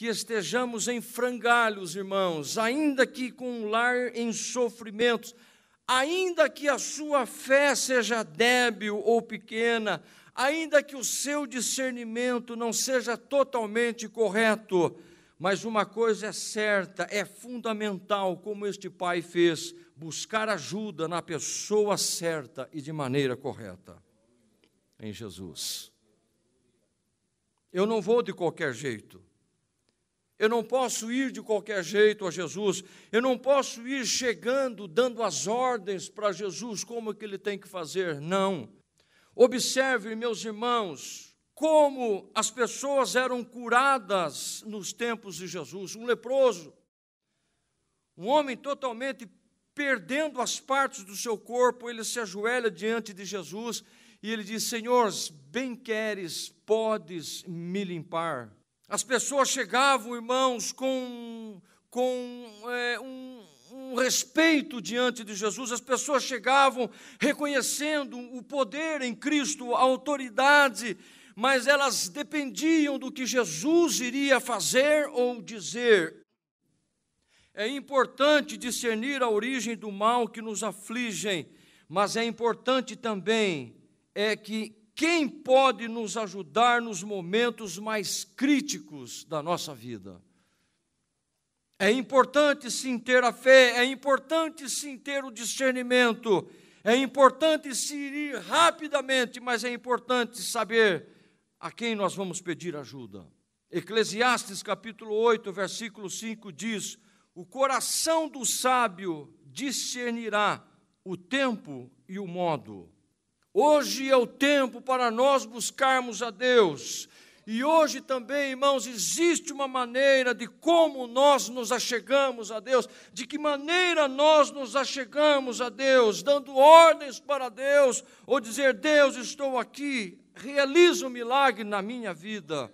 que estejamos em frangalhos, irmãos, ainda que com um lar em sofrimentos, ainda que a sua fé seja débil ou pequena, ainda que o seu discernimento não seja totalmente correto, mas uma coisa é certa, é fundamental, como este pai fez, buscar ajuda na pessoa certa e de maneira correta. Em Jesus. Eu não vou de qualquer jeito. Eu não posso ir de qualquer jeito a Jesus. Eu não posso ir chegando, dando as ordens para Jesus como é que ele tem que fazer. Não. Observe, meus irmãos, como as pessoas eram curadas nos tempos de Jesus. Um leproso, um homem totalmente perdendo as partes do seu corpo, ele se ajoelha diante de Jesus e ele diz: Senhor, bem queres, podes me limpar. As pessoas chegavam, irmãos, com, com é, um, um respeito diante de Jesus, as pessoas chegavam reconhecendo o poder em Cristo, a autoridade, mas elas dependiam do que Jesus iria fazer ou dizer. É importante discernir a origem do mal que nos afligem, mas é importante também é que quem pode nos ajudar nos momentos mais críticos da nossa vida. É importante sim ter a fé, é importante sim ter o discernimento, é importante se ir rapidamente, mas é importante saber a quem nós vamos pedir ajuda. Eclesiastes capítulo 8, versículo 5 diz: O coração do sábio discernirá o tempo e o modo Hoje é o tempo para nós buscarmos a Deus. E hoje também, irmãos, existe uma maneira de como nós nos achegamos a Deus, de que maneira nós nos achegamos a Deus, dando ordens para Deus, ou dizer: Deus, estou aqui, realiza um milagre na minha vida.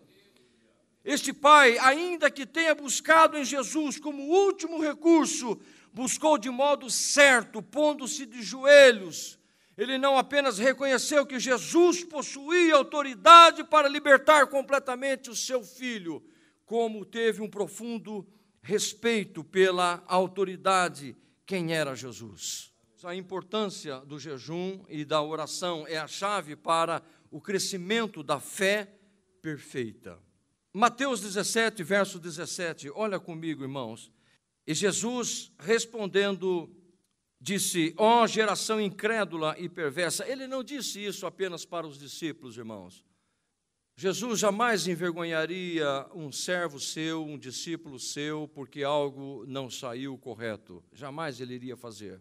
Este pai, ainda que tenha buscado em Jesus como último recurso, buscou de modo certo, pondo-se de joelhos ele não apenas reconheceu que Jesus possuía autoridade para libertar completamente o seu filho, como teve um profundo respeito pela autoridade quem era Jesus. A importância do jejum e da oração é a chave para o crescimento da fé perfeita. Mateus 17, verso 17, olha comigo, irmãos. E Jesus respondendo disse: Ó oh, geração incrédula e perversa. Ele não disse isso apenas para os discípulos, irmãos. Jesus jamais envergonharia um servo seu, um discípulo seu, porque algo não saiu correto. Jamais ele iria fazer.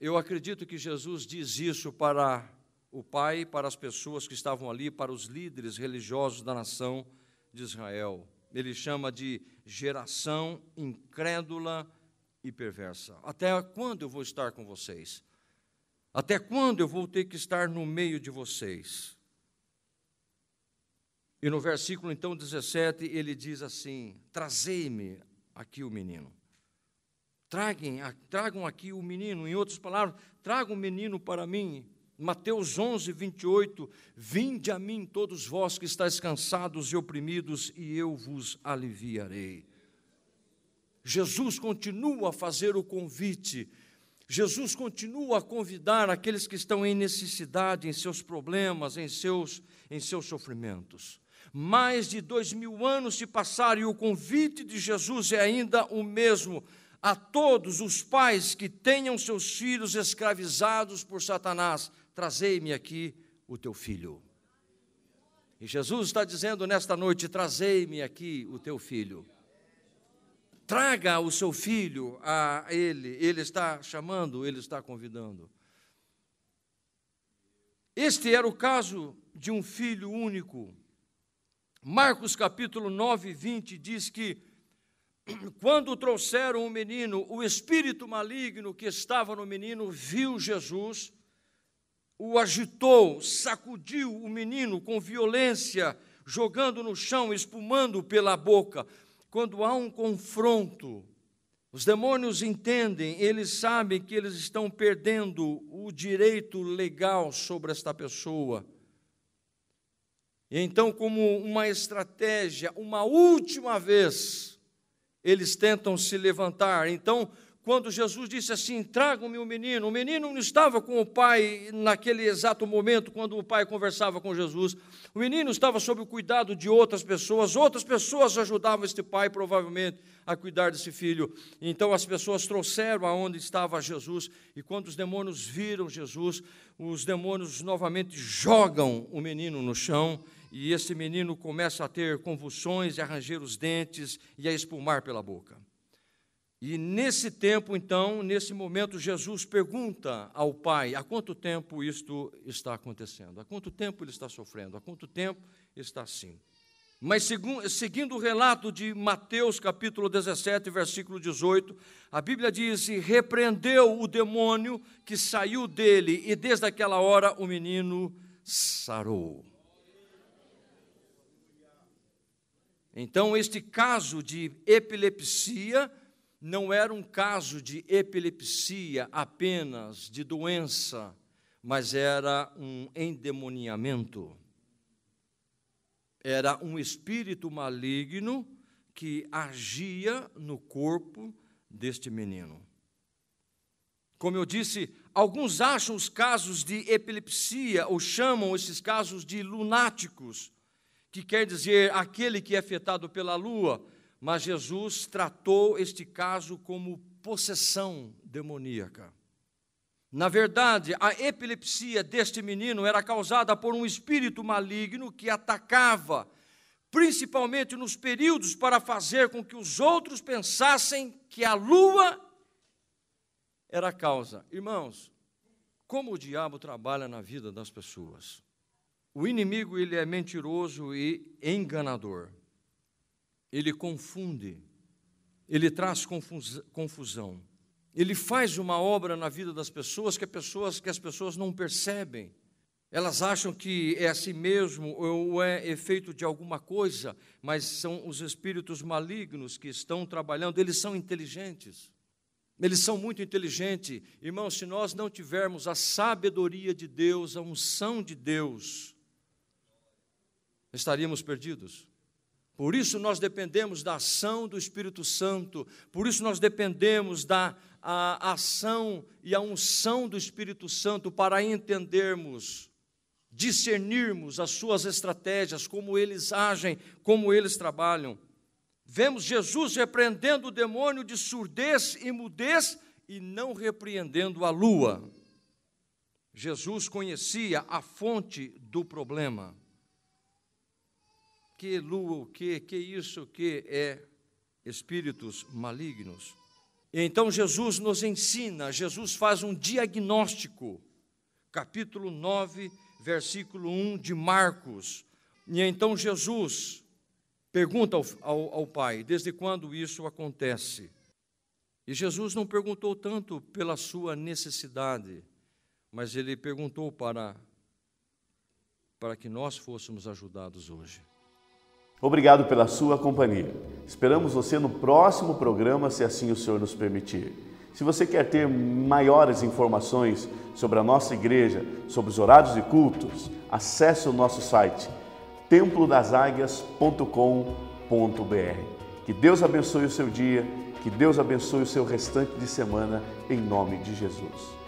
Eu acredito que Jesus diz isso para o Pai, para as pessoas que estavam ali, para os líderes religiosos da nação de Israel. Ele chama de geração incrédula e perversa. Até quando eu vou estar com vocês? Até quando eu vou ter que estar no meio de vocês? E no versículo então 17, ele diz assim: Trazei-me aqui o menino. Traguem, tragam aqui o menino. Em outras palavras, tragam o menino para mim. Mateus 11, 28. Vinde a mim, todos vós que estáis cansados e oprimidos, e eu vos aliviarei. Jesus continua a fazer o convite, Jesus continua a convidar aqueles que estão em necessidade, em seus problemas, em seus, em seus sofrimentos. Mais de dois mil anos se passaram e o convite de Jesus é ainda o mesmo a todos os pais que tenham seus filhos escravizados por Satanás: trazei-me aqui o teu filho. E Jesus está dizendo nesta noite: trazei-me aqui o teu filho traga o seu filho a ele, ele está chamando, ele está convidando. Este era o caso de um filho único. Marcos capítulo 9, 20 diz que quando trouxeram o menino, o espírito maligno que estava no menino viu Jesus, o agitou, sacudiu o menino com violência, jogando no chão, espumando pela boca quando há um confronto, os demônios entendem, eles sabem que eles estão perdendo o direito legal sobre esta pessoa. E então, como uma estratégia, uma última vez, eles tentam se levantar. Então, quando Jesus disse assim: Tragam-me o menino. O menino não estava com o pai naquele exato momento quando o pai conversava com Jesus. O menino estava sob o cuidado de outras pessoas. Outras pessoas ajudavam este pai, provavelmente, a cuidar desse filho. Então as pessoas trouxeram aonde estava Jesus. E quando os demônios viram Jesus, os demônios novamente jogam o menino no chão. E esse menino começa a ter convulsões, a ranger os dentes e a espumar pela boca. E nesse tempo, então, nesse momento, Jesus pergunta ao Pai: há quanto tempo isto está acontecendo? Há quanto tempo ele está sofrendo? Há quanto tempo está assim? Mas seguindo o relato de Mateus, capítulo 17, versículo 18, a Bíblia diz: e repreendeu o demônio que saiu dele, e desde aquela hora o menino sarou. Então, este caso de epilepsia não era um caso de epilepsia apenas, de doença, mas era um endemoniamento. Era um espírito maligno que agia no corpo deste menino. Como eu disse, alguns acham os casos de epilepsia, ou chamam esses casos de lunáticos, que quer dizer aquele que é afetado pela lua, mas Jesus tratou este caso como possessão demoníaca. Na verdade, a epilepsia deste menino era causada por um espírito maligno que atacava, principalmente nos períodos para fazer com que os outros pensassem que a lua era a causa. Irmãos, como o diabo trabalha na vida das pessoas? O inimigo ele é mentiroso e enganador ele confunde, ele traz confusão. Ele faz uma obra na vida das pessoas que, pessoas que as pessoas não percebem. Elas acham que é assim mesmo ou é efeito de alguma coisa, mas são os espíritos malignos que estão trabalhando. Eles são inteligentes. Eles são muito inteligentes. Irmãos, se nós não tivermos a sabedoria de Deus, a unção de Deus, estaríamos perdidos. Por isso nós dependemos da ação do Espírito Santo, por isso nós dependemos da ação e a unção do Espírito Santo para entendermos, discernirmos as suas estratégias, como eles agem, como eles trabalham. Vemos Jesus repreendendo o demônio de surdez e mudez e não repreendendo a lua. Jesus conhecia a fonte do problema que lua o que, que isso o que é espíritos malignos. Então Jesus nos ensina, Jesus faz um diagnóstico. Capítulo 9, versículo 1 de Marcos. E então Jesus pergunta ao, ao, ao Pai: desde quando isso acontece? E Jesus não perguntou tanto pela sua necessidade, mas ele perguntou para, para que nós fôssemos ajudados hoje. Obrigado pela sua companhia. Esperamos você no próximo programa, se assim o Senhor nos permitir. Se você quer ter maiores informações sobre a nossa igreja, sobre os horários e cultos, acesse o nosso site templodaságuias.com.br. Que Deus abençoe o seu dia, que Deus abençoe o seu restante de semana, em nome de Jesus.